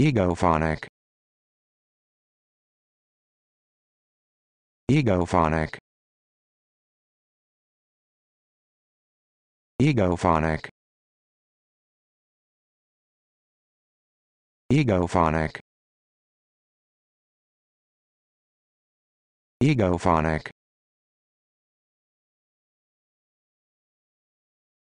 Egophonic Egophonic Egophonic Egophonic Egophonic